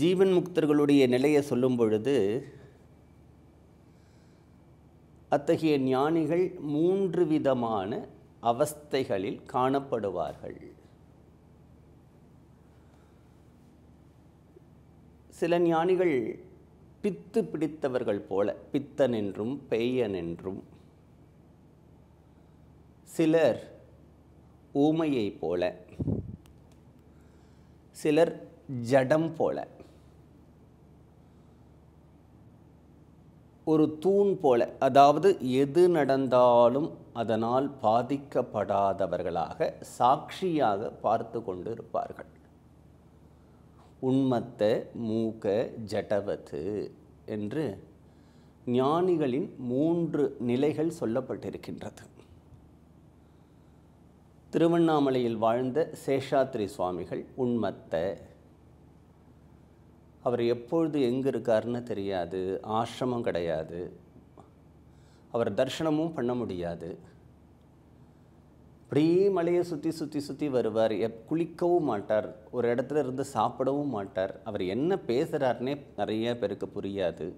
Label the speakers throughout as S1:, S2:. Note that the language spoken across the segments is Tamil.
S1: ஜீவன் முக்தர்களுடைய நிலையை சொல்லும் பொழுது அத்தகைய ஞானிகள் மூன்று விதமான அவஸ்தைகளில் காணப்படுவார்கள் சில ஞானிகள் பித்து பிடித்தவர்கள் போல பித்தன் என்றும் பெய்யன் என்றும் சிலர் ஊமையை போல சிலர் ஜடம் போல ஒரு தூண் போல அதாவது எது நடந்தாலும் அதனால் பாதிக்கப்படாதவர்களாக சாட்சியாக பார்த்து கொண்டு இருப்பார்கள் உண்மத்த மூக்க ஜடவது என்று ஞானிகளின் மூன்று நிலைகள் சொல்லப்பட்டிருக்கின்றது திருவண்ணாமலையில் வாழ்ந்த சேஷாத்ரி சுவாமிகள் உண்மத்த அவர் எப்பொழுது எங்கே இருக்காருன்னு தெரியாது ஆசிரமம் கிடையாது அவர் தர்ஷனமும் பண்ண முடியாது அப்படியே மலையை சுற்றி சுற்றி சுற்றி வருவார் எப் குளிக்கவும் மாட்டார் ஒரு இடத்துல இருந்து சாப்பிடவும் மாட்டார் அவர் என்ன பேசுகிறாருனே நிறைய பேருக்கு புரியாது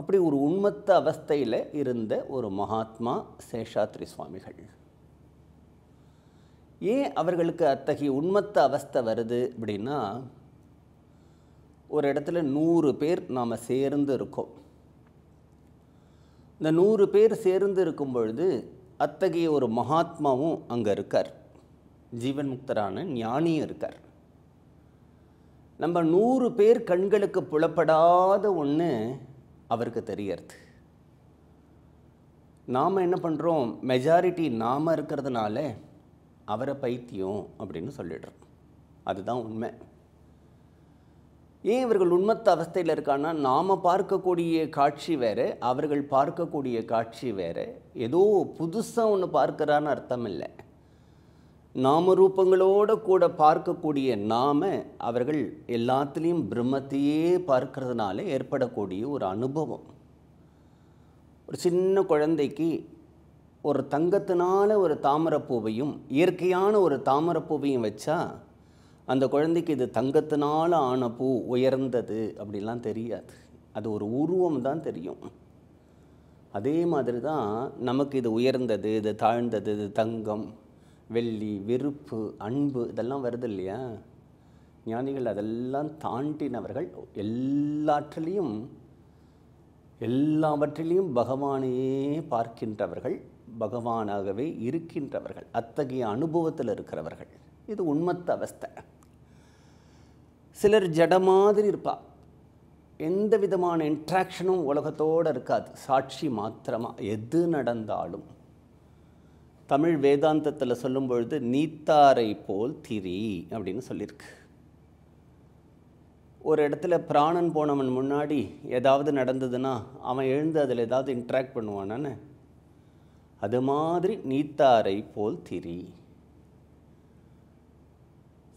S1: அப்படி ஒரு உண்மத்த அவஸ்தையில் இருந்த ஒரு மகாத்மா சேஷாத்ரி சுவாமிகள் ஏன் அவர்களுக்கு அத்தகைய உண்மத்த அவஸ்தை வருது அப்படின்னா ஒரு இடத்துல நூறு பேர் நாம் சேர்ந்து இருக்கோம் இந்த நூறு பேர் சேர்ந்து இருக்கும் பொழுது அத்தகைய ஒரு மகாத்மாவும் அங்கே இருக்கார் ஜீவன் முக்தரான ஞானியும் இருக்கார் நம்ம நூறு பேர் கண்களுக்கு புலப்படாத ஒன்று அவருக்கு தெரியறது நாம் என்ன பண்ணுறோம் மெஜாரிட்டி நாம் இருக்கிறதுனால அவரை பைத்தியம் அப்படின்னு சொல்லிடுறோம் அதுதான் உண்மை ஏன் இவர்கள் உண்மத்த அவஸ்தையில் இருக்கான்னா நாம் பார்க்கக்கூடிய காட்சி வேறு அவர்கள் பார்க்கக்கூடிய காட்சி வேறு ஏதோ புதுசாக ஒன்று பார்க்குறான்னு அர்த்தம் இல்லை நாமரூபங்களோடு கூட பார்க்கக்கூடிய நாம அவர்கள் எல்லாத்துலேயும் பிரம்மத்தையே பார்க்கறதுனால ஏற்படக்கூடிய ஒரு அனுபவம் ஒரு சின்ன குழந்தைக்கு ஒரு தங்கத்தினால ஒரு தாமரப்பூவையும் இயற்கையான ஒரு தாமரப்பூவையும் வச்சா அந்த குழந்தைக்கு இது தங்கத்தினால் ஆன பூ உயர்ந்தது அப்படிலாம் தெரியாது அது ஒரு உருவம் தான் தெரியும் அதே மாதிரி தான் நமக்கு இது உயர்ந்தது இது தாழ்ந்தது இது தங்கம் வெள்ளி வெறுப்பு அன்பு இதெல்லாம் வருது இல்லையா ஞானிகள் அதெல்லாம் தாண்டினவர்கள் எல்லாற்றிலையும் எல்லாவற்றிலையும் பகவானையே பார்க்கின்றவர்கள் பகவானாகவே இருக்கின்றவர்கள் அத்தகைய அனுபவத்தில் இருக்கிறவர்கள் இது உண்மத்த அவஸ்தை சிலர் ஜட மாதிரி இருப்பாள் எந்த விதமான இன்ட்ராக்ஷனும் உலகத்தோடு இருக்காது சாட்சி மாத்திரமாக எது நடந்தாலும் தமிழ் வேதாந்தத்தில் சொல்லும் பொழுது நீத்தாரை போல் திரி அப்படின்னு சொல்லியிருக்கு ஒரு இடத்துல பிராணன் போனவன் முன்னாடி ஏதாவது நடந்ததுன்னா அவன் எழுந்து அதில் ஏதாவது இன்ட்ராக்ட் பண்ணுவானான்னு அது மாதிரி நீத்தாரை போல் திரி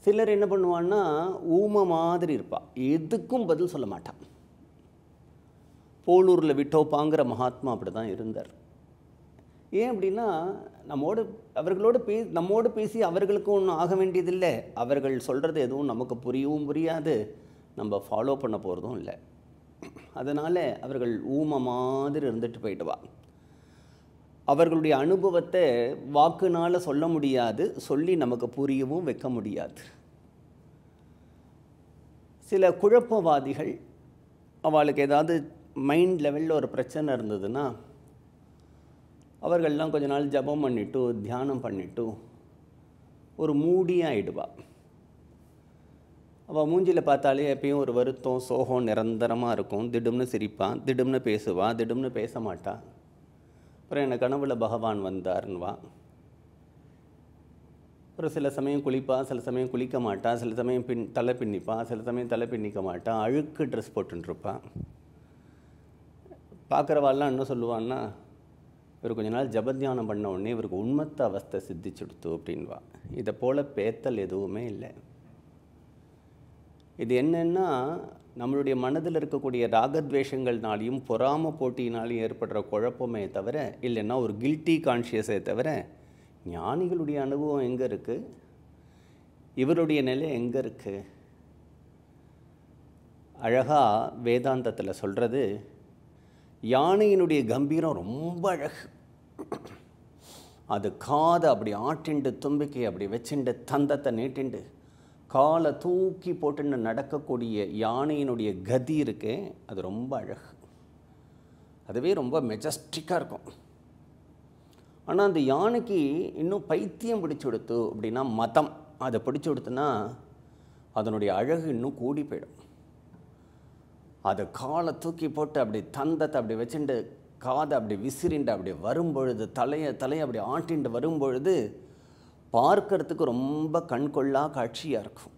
S1: சிலர் என்ன பண்ணுவான்னா ஊம மாதிரி இருப்பாள் எதுக்கும் பதில் சொல்ல மாட்டான் போலூரில் விட்டோப்பாங்கிற மகாத்மா அப்படி தான் இருந்தார் ஏன் அப்படின்னா நம்மோடு அவர்களோடு பே நம்மோடு பேசி அவர்களுக்கும் ஒன்றும் ஆக வேண்டியதில்லை அவர்கள் சொல்கிறது எதுவும் நமக்கு புரியவும் புரியாது நம்ம ஃபாலோ பண்ண போகிறதும் இல்லை அதனால் அவர்கள் ஊம மாதிரி இருந்துட்டு போயிடுவா அவர்களுடைய அனுபவத்தை வாக்குனால் சொல்ல முடியாது சொல்லி நமக்கு புரியவும் வைக்க முடியாது சில குழப்பவாதிகள் அவளுக்கு ஏதாவது மைண்ட் லெவலில் ஒரு பிரச்சனை இருந்ததுன்னா அவர்கள்லாம் கொஞ்ச நாள் ஜபம் பண்ணிவிட்டு தியானம் பண்ணிவிட்டு ஒரு மூடியாகிடுவா அவள் மூஞ்சியில் பார்த்தாலே எப்பயும் ஒரு வருத்தம் சோகம் நிரந்தரமாக இருக்கும் திடும்னு சிரிப்பான் திடும்னு பேசுவாள் திடும்னு பேச மாட்டாள் அப்புறம் என்னை கனவுல பகவான் வந்தார்ன்னுவா அப்புறம் சில சமயம் குளிப்பா சில சமயம் குளிக்க மாட்டா சில சமயம் பின் தலை பின்னிப்பா சில சமயம் தலை பின்னிக்க மாட்டான் அழுக்கு ட்ரெஸ் போட்டுருப்பான் பார்க்குறவாள்லாம் என்ன சொல்லுவான்னா இவர் கொஞ்ச நாள் ஜபத்தியானம் பண்ண உடனே இவருக்கு உண்மத்த அவஸ்தை சித்திச்சுடுத்து அப்படின்வா இதை போல் பேத்தல் எதுவுமே இல்லை இது என்னென்னா நம்மளுடைய மனதில் இருக்கக்கூடிய ராகத்வேஷங்கள்னாலையும் பொறாம போட்டியினாலையும் ஏற்படுற குழப்பமே தவிர இல்லைன்னா ஒரு கில்ட்டி கான்ஷியஸே தவிர ஞானிகளுடைய அனுபவம் எங்கே இருக்குது இவருடைய நிலை எங்கே இருக்குது அழகாக வேதாந்தத்தில் சொல்கிறது யானையினுடைய கம்பீரம் ரொம்ப அழகு அது காதை அப்படி ஆட்டிண்டு தும்பிக்கை அப்படி வச்சுண்டு தந்தத்தை நீட்டிண்டு காலை தூக்கி போட்டுன்னு நடக்கக்கூடிய யானையினுடைய கதி இருக்கே அது ரொம்ப அழகு அதுவே ரொம்ப மெஜஸ்டிக்காக இருக்கும் ஆனால் அந்த யானைக்கு இன்னும் பைத்தியம் பிடிச்சி கொடுத்து அப்படின்னா மதம் அதை பிடிச்சி கொடுத்துன்னா அதனுடைய அழகு இன்னும் கூடி போயிடும் அது காலை தூக்கி போட்டு அப்படி தந்தத்தை அப்படி வச்சுட்டு காதை அப்படி விசிறிண்டு அப்படி வரும்பொழுது தலையை தலையை அப்படி ஆட்டிண்டு வரும்பொழுது பார்க்கறதுக்கு ரொம்ப கண்கொள்ளா காட்சியாக இருக்கும்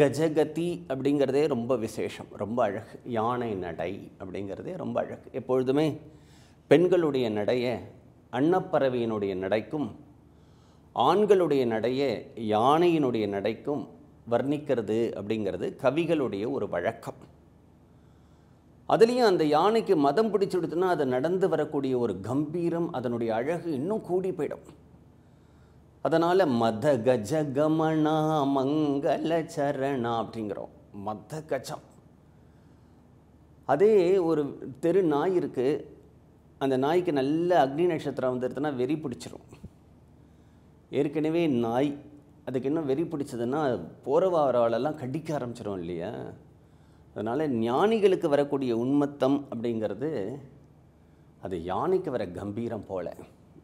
S1: கஜகதி அப்படிங்கிறதே ரொம்ப விசேஷம் ரொம்ப அழகு யானை நடை அப்படிங்கிறதே ரொம்ப அழகு எப்பொழுதுமே பெண்களுடைய நடையை அன்னப்பறவையினுடைய நடைக்கும் ஆண்களுடைய நடையை யானையினுடைய நடைக்கும் வர்ணிக்கிறது அப்படிங்கிறது கவிகளுடைய ஒரு வழக்கம் அதுலேயும் அந்த யானைக்கு மதம் பிடிச்சுடுத்துன்னா அது நடந்து வரக்கூடிய ஒரு கம்பீரம் அதனுடைய அழகு இன்னும் கூடி போயிடும் அதனால் மத கஜ கமனா மங்கள சரணா அப்படிங்கிறோம் மத கஜம் அதே ஒரு தெரு நாய் இருக்குது அந்த நாய்க்கு நல்ல அக்னி நட்சத்திரம் வந்துருதுன்னா வெறி பிடிச்சிரும் ஏற்கனவே நாய் அதுக்கு இன்னும் வெறி பிடிச்சதுன்னா போகிற கடிக்க ஆரம்பிச்சிடும் இல்லையா அதனால் ஞானிகளுக்கு வரக்கூடிய உண்மத்தம் அப்படிங்கிறது அது யானைக்கு வர கம்பீரம் போல்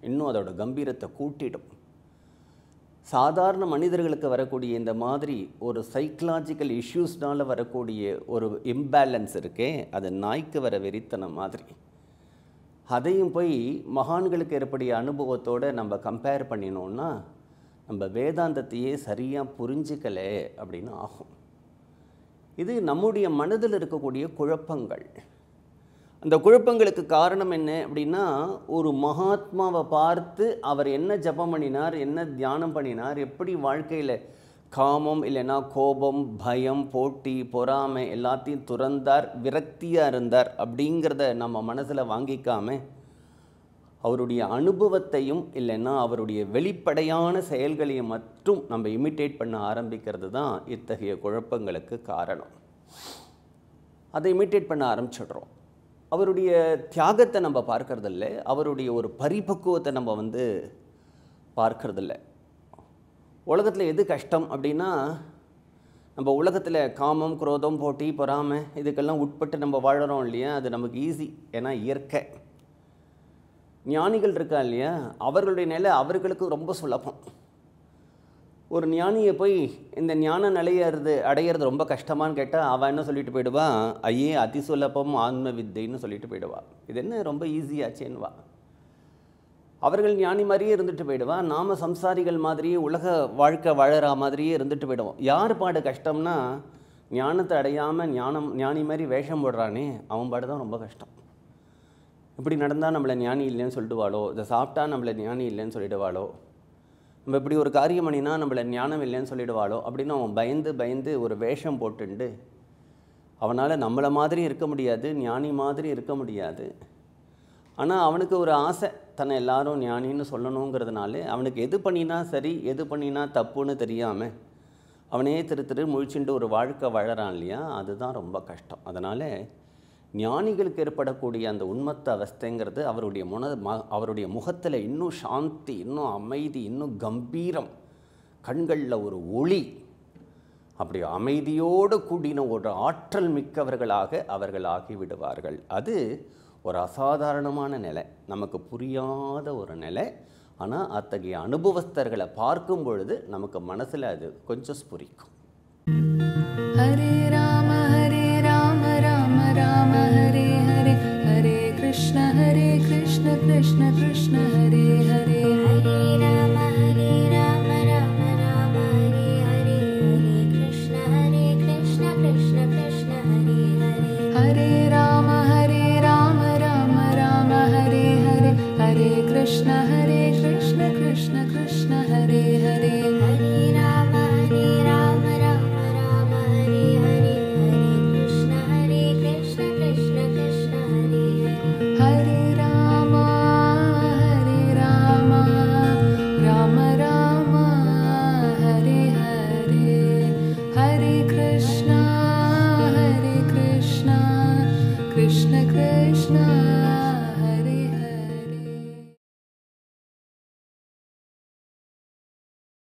S1: இன்னும் அதோட கம்பீரத்தை கூட்டிடும் சாதாரண மனிதர்களுக்கு வரக்கூடிய இந்த மாதிரி ஒரு சைக்கலாஜிக்கல் இஷ்யூஸ்னால் வரக்கூடிய ஒரு இம்பேலன்ஸ் இருக்கே அது நாய்க்கு வர வெறித்தனம் மாதிரி அதையும் போய் மகான்களுக்கு ஏற்படிய அனுபவத்தோடு நம்ம கம்பேர் பண்ணினோன்னா நம்ம வேதாந்தத்தையே சரியாக புரிஞ்சிக்கலை அப்படின்னு ஆகும் இது நம்முடைய மனதில் இருக்கக்கூடிய குழப்பங்கள் அந்த குழப்பங்களுக்கு காரணம் என்ன அப்படின்னா ஒரு மகாத்மாவை பார்த்து அவர் என்ன ஜபம் பண்ணினார் என்ன தியானம் பண்ணினார் எப்படி வாழ்க்கையில் காமம் இல்லைன்னா கோபம் பயம் போட்டி பொறாமை எல்லாத்தையும் துறந்தார் விரக்தியாக இருந்தார் அப்படிங்கிறத நம்ம மனசில் வாங்கிக்காமல் அவருடைய அனுபவத்தையும் இல்லைன்னா அவருடைய வெளிப்படையான செயல்களையும் மட்டும் நம்ம இமிட்டேட் பண்ண ஆரம்பிக்கிறது தான் இத்தகைய குழப்பங்களுக்கு காரணம் அதை இமிட்டேட் பண்ண ஆரம்பிச்சிடுறோம் அவருடைய தியாகத்தை நம்ம பார்க்கறதில்ல அவருடைய ஒரு பரிபக்குவத்தை நம்ம வந்து பார்க்கறதில்ல உலகத்தில் எது கஷ்டம் அப்படின்னா நம்ம உலகத்தில் காமம் குரோதம் போட்டி பொறாமை இதுக்கெல்லாம் உட்பட்டு நம்ம வாழறோம் இல்லையா அது நமக்கு ஈஸி ஏன்னா இயற்கை ஞானிகள் இருக்கா இல்லையா அவர்களுடைய நிலை அவர்களுக்கு ரொம்ப சுலபம் ஒரு ஞானியை போய் இந்த ஞான நிலையறது அடையிறது ரொம்ப கஷ்டமானு கேட்டால் அவன் என்ன சொல்லிட்டு போயிடுவான் ஐயே அதி சுலபம் ஆன்ம வித்தைன்னு சொல்லிட்டு போயிடுவான் இது என்ன ரொம்ப ஈஸியாச்சேன்னுவா அவர்கள் ஞானி மாதிரியே இருந்துட்டு போயிடுவா நாம் சம்சாரிகள் மாதிரியே உலக வாழ்க்கை வாழற மாதிரியே இருந்துட்டு போயிடுவோம் யார் பாடு கஷ்டம்னா ஞானத்தை அடையாமல் ஞானம் ஞானி மாதிரி வேஷம் போடுறானே அவன் பாடு தான் ரொம்ப கஷ்டம் இப்படி நடந்தால் நம்மளை ஞானி இல்லைன்னு சொல்லிடுவாளோ இதை சாப்பிட்டா நம்மளை ஞானி இல்லைன்னு சொல்லிடுவாளோ நம்ம இப்படி ஒரு காரியம் பண்ணினா நம்மளை ஞானம் இல்லைன்னு சொல்லிடுவாளோ அப்படின்னு அவன் பயந்து பயந்து ஒரு வேஷம் போட்டுண்டு அவனால் நம்மளை மாதிரி இருக்க முடியாது ஞானி மாதிரி இருக்க முடியாது ஆனால் அவனுக்கு ஒரு ஆசை தன்னை எல்லாரும் ஞானின்னு சொல்லணுங்கிறதுனால அவனுக்கு எது பண்ணினா சரி எது பண்ணினா தப்புன்னு தெரியாமல் அவனே திரு திரு முழிச்சுட்டு ஒரு வாழ்க்கை வாழறான் இல்லையா அதுதான் ரொம்ப கஷ்டம் அதனால் ஞானிகளுக்கு ஏற்படக்கூடிய அந்த உண்மத்த அவஸ்தைங்கிறது அவருடைய முன அவருடைய முகத்தில் இன்னும் சாந்தி இன்னும் அமைதி இன்னும் கம்பீரம் கண்களில் ஒரு ஒளி அப்படி அமைதியோடு கூடின ஒரு ஆற்றல் மிக்கவர்களாக அவர்கள் ஆகிவிடுவார்கள் அது ஒரு அசாதாரணமான நிலை நமக்கு புரியாத ஒரு நிலை ஆனால் அத்தகைய அனுபவஸ்தர்களை பார்க்கும் பொழுது நமக்கு மனசில் அது கொஞ்சம் ஸ்புரிக்கும் அரே